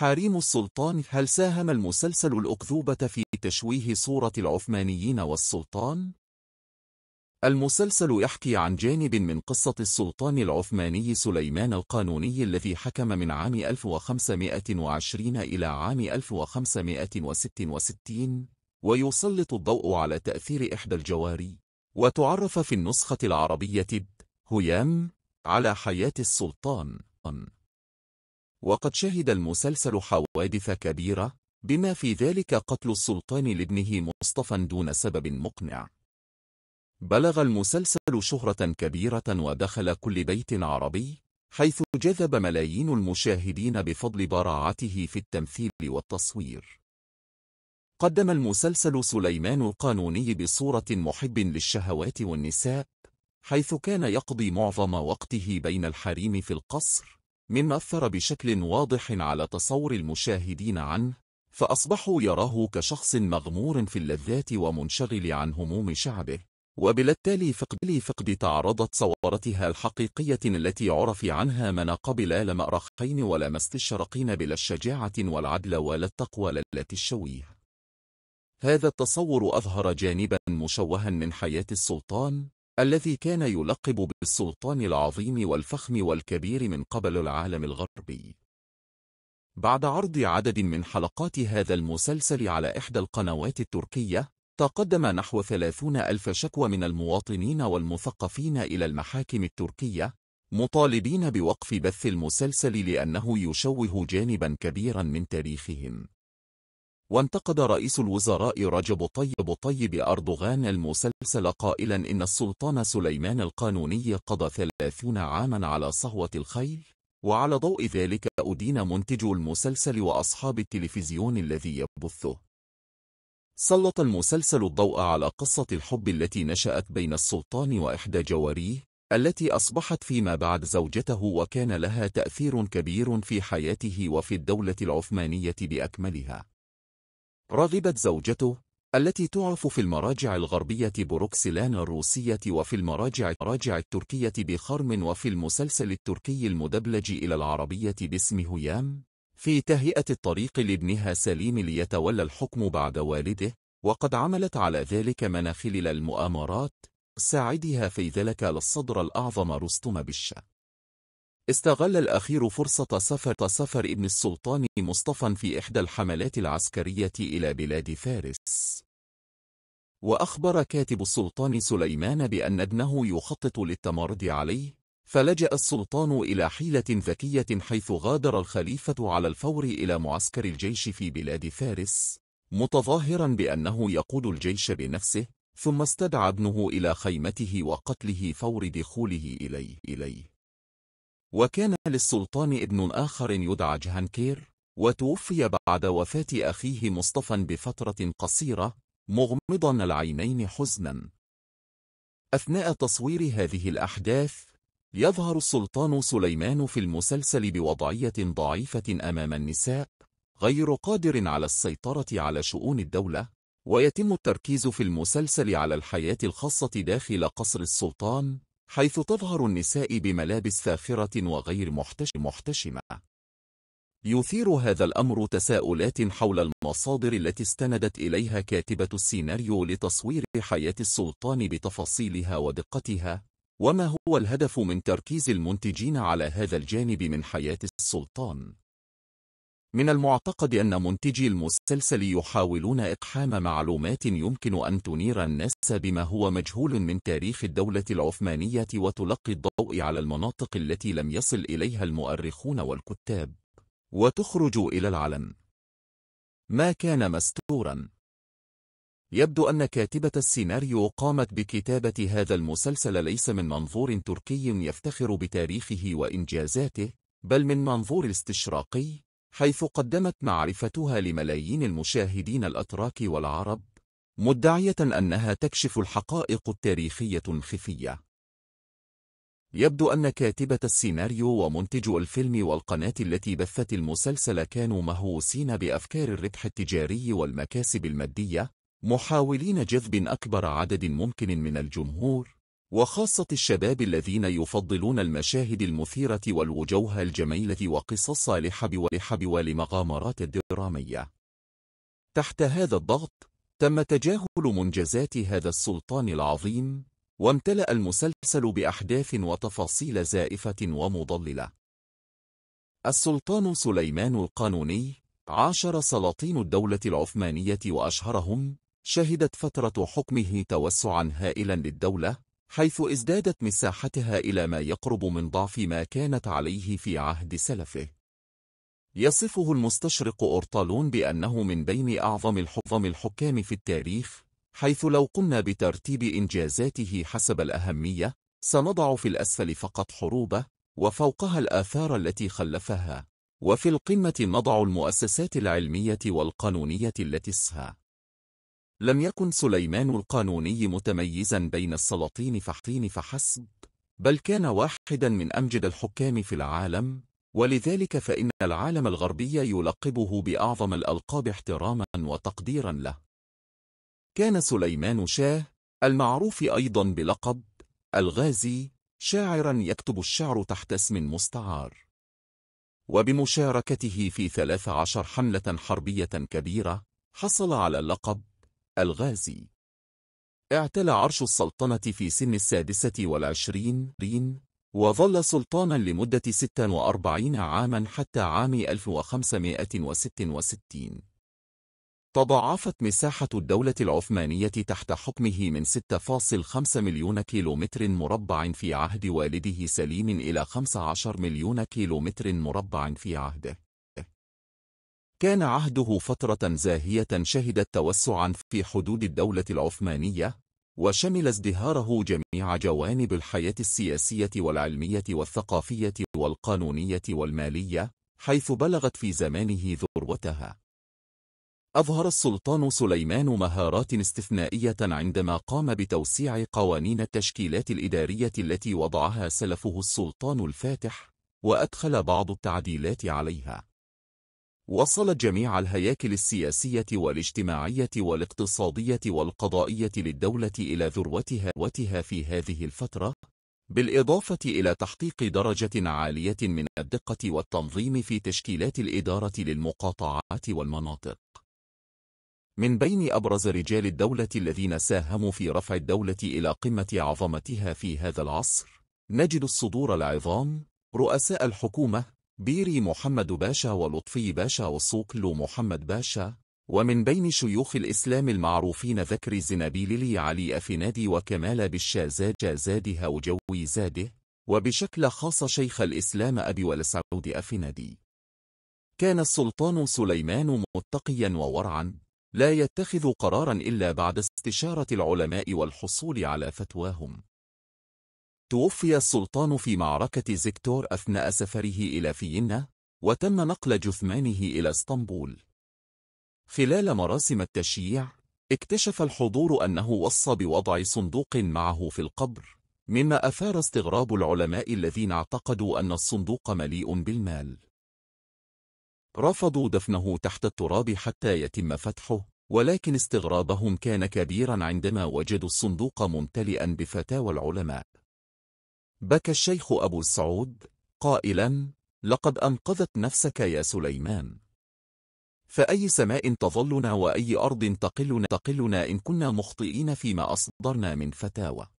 حريم السلطان هل ساهم المسلسل الأكذوبة في تشويه صورة العثمانيين والسلطان؟ المسلسل يحكي عن جانب من قصة السلطان العثماني سليمان القانوني الذي حكم من عام 1520 إلى عام 1566 ويسلط الضوء على تأثير إحدى الجواري وتعرف في النسخة العربية هيام على حياة السلطان وقد شهد المسلسل حوادث كبيرة بما في ذلك قتل السلطان لابنه مصطفى دون سبب مقنع بلغ المسلسل شهرة كبيرة ودخل كل بيت عربي حيث جذب ملايين المشاهدين بفضل براعته في التمثيل والتصوير قدم المسلسل سليمان القانوني بصورة محب للشهوات والنساء حيث كان يقضي معظم وقته بين الحريم في القصر مما أثر بشكل واضح على تصور المشاهدين عنه فأصبحوا يراه كشخص مغمور في اللذات ومنشغل عن هموم شعبه وبالتالي فقد, فقد تعرضت صورتها الحقيقية التي عرف عنها من قبل لا مأرخين ولا مستشرقين بلا الشجاعة والعدل ولا التقوى التي الشويه هذا التصور أظهر جانبا مشوها من حياة السلطان الذي كان يلقب بالسلطان العظيم والفخم والكبير من قبل العالم الغربي بعد عرض عدد من حلقات هذا المسلسل على إحدى القنوات التركية تقدم نحو ثلاثون ألف شكوى من المواطنين والمثقفين إلى المحاكم التركية مطالبين بوقف بث المسلسل لأنه يشوه جانبا كبيرا من تاريخهم وانتقد رئيس الوزراء رجب طيب طيب أردوغان المسلسل قائلا إن السلطان سليمان القانوني قضى ثلاثون عاما على صهوة الخيل وعلى ضوء ذلك أدين منتج المسلسل وأصحاب التلفزيون الذي يبثه سلط المسلسل الضوء على قصة الحب التي نشأت بين السلطان وإحدى جواريه التي أصبحت فيما بعد زوجته وكان لها تأثير كبير في حياته وفي الدولة العثمانية بأكملها رغبت زوجته التي تعرف في المراجع الغربية بروكسلان الروسية وفي المراجع راجع التركية بخرم وفي المسلسل التركي المدبلج إلى العربية باسم هيام في تهيئة الطريق لابنها سليم ليتولى الحكم بعد والده وقد عملت على ذلك من خلال المؤامرات ساعدها في ذلك للصدر الأعظم رستم بالشأن استغل الأخير فرصة سفر سفر ابن السلطان مصطفى في إحدى الحملات العسكرية إلى بلاد فارس وأخبر كاتب السلطان سليمان بأن ابنه يخطط للتمرد عليه فلجأ السلطان إلى حيلة ذكية حيث غادر الخليفة على الفور إلى معسكر الجيش في بلاد فارس متظاهرا بأنه يقود الجيش بنفسه ثم استدعى ابنه إلى خيمته وقتله فور دخوله إليه, إليه وكان للسلطان ابن آخر يدعى جهانكير وتوفي بعد وفاة أخيه مصطفى بفترة قصيرة مغمضا العينين حزنا أثناء تصوير هذه الأحداث يظهر السلطان سليمان في المسلسل بوضعية ضعيفة أمام النساء غير قادر على السيطرة على شؤون الدولة ويتم التركيز في المسلسل على الحياة الخاصة داخل قصر السلطان حيث تظهر النساء بملابس ساخرة وغير محتشمة يثير هذا الأمر تساؤلات حول المصادر التي استندت إليها كاتبة السيناريو لتصوير حياة السلطان بتفاصيلها ودقتها وما هو الهدف من تركيز المنتجين على هذا الجانب من حياة السلطان من المعتقد أن منتجي المسلسل يحاولون إقحام معلومات يمكن أن تنير الناس بما هو مجهول من تاريخ الدولة العثمانية وتلقي الضوء على المناطق التي لم يصل إليها المؤرخون والكتاب وتخرج إلى العلن ما كان مستوراً يبدو أن كاتبة السيناريو قامت بكتابة هذا المسلسل ليس من منظور تركي يفتخر بتاريخه وإنجازاته بل من منظور استشراقي حيث قدمت معرفتها لملايين المشاهدين الأتراك والعرب مدعية أنها تكشف الحقائق التاريخية الخفية يبدو أن كاتبة السيناريو ومنتج الفيلم والقناة التي بثت المسلسل كانوا مهووسين بأفكار الربح التجاري والمكاسب المادية محاولين جذب أكبر عدد ممكن من الجمهور وخاصة الشباب الذين يفضلون المشاهد المثيرة والوجوه الجميلة وقصص لحب ولمغامرات الدرامية تحت هذا الضغط تم تجاهل منجزات هذا السلطان العظيم وامتلأ المسلسل بأحداث وتفاصيل زائفة ومضللة السلطان سليمان القانوني عاشر سلاطين الدولة العثمانية وأشهرهم شهدت فترة حكمه توسعا هائلا للدولة حيث ازدادت مساحتها إلى ما يقرب من ضعف ما كانت عليه في عهد سلفه يصفه المستشرق أورطالون بأنه من بين أعظم الحظم الحكام في التاريخ حيث لو قمنا بترتيب إنجازاته حسب الأهمية سنضع في الأسفل فقط حروبه وفوقها الآثار التي خلفها وفي القمة نضع المؤسسات العلمية والقانونية التي سها لم يكن سليمان القانوني متميزا بين السلاطين فحطين فحسب بل كان واحدا من أمجد الحكام في العالم ولذلك فإن العالم الغربي يلقبه بأعظم الألقاب احتراما وتقديرا له كان سليمان شاه المعروف أيضا بلقب الغازي شاعرا يكتب الشعر تحت اسم مستعار وبمشاركته في 13 حملة حربية كبيرة حصل على اللقب الغازي اعتلى عرش السلطنة في سن السادسة والعشرين رين وظل سلطانا لمدة 46 عاما حتى عام 1566 تضاعفت مساحة الدولة العثمانية تحت حكمه من 6.5 مليون كيلومتر مربع في عهد والده سليم إلى 15 مليون كيلومتر مربع في عهده كان عهده فترة زاهية شهدت توسعا في حدود الدولة العثمانية وشمل ازدهاره جميع جوانب الحياة السياسية والعلمية والثقافية والقانونية والمالية حيث بلغت في زمانه ذروتها أظهر السلطان سليمان مهارات استثنائية عندما قام بتوسيع قوانين التشكيلات الإدارية التي وضعها سلفه السلطان الفاتح وأدخل بعض التعديلات عليها وصلت جميع الهياكل السياسية والاجتماعية والاقتصادية والقضائية للدولة إلى ذروتها في هذه الفترة بالإضافة إلى تحقيق درجة عالية من الدقة والتنظيم في تشكيلات الإدارة للمقاطعات والمناطق من بين أبرز رجال الدولة الذين ساهموا في رفع الدولة إلى قمة عظمتها في هذا العصر نجد الصدور العظام رؤساء الحكومة بيري محمد باشا ولطفي باشا وصوكلو محمد باشا ومن بين شيوخ الإسلام المعروفين ذكر لي علي أفنادي وكمال بالشازاد زادها وجوي زاده وبشكل خاص شيخ الإسلام أبي ولسعود أفنادي كان السلطان سليمان متقيا وورعا لا يتخذ قرارا إلا بعد استشارة العلماء والحصول على فتواهم توفي السلطان في معركة زكتور أثناء سفره إلى فيينا وتم نقل جثمانه إلى اسطنبول خلال مراسم التشييع اكتشف الحضور أنه وصى بوضع صندوق معه في القبر مما أثار استغراب العلماء الذين اعتقدوا أن الصندوق مليء بالمال رفضوا دفنه تحت التراب حتى يتم فتحه ولكن استغرابهم كان كبيرا عندما وجدوا الصندوق ممتلئا بفتاوى العلماء بكى الشيخ أبو السعود قائلا لقد أنقذت نفسك يا سليمان فأي سماء تظلنا وأي أرض تقلنا, تقلنا إن كنا مخطئين فيما أصدرنا من فتاوى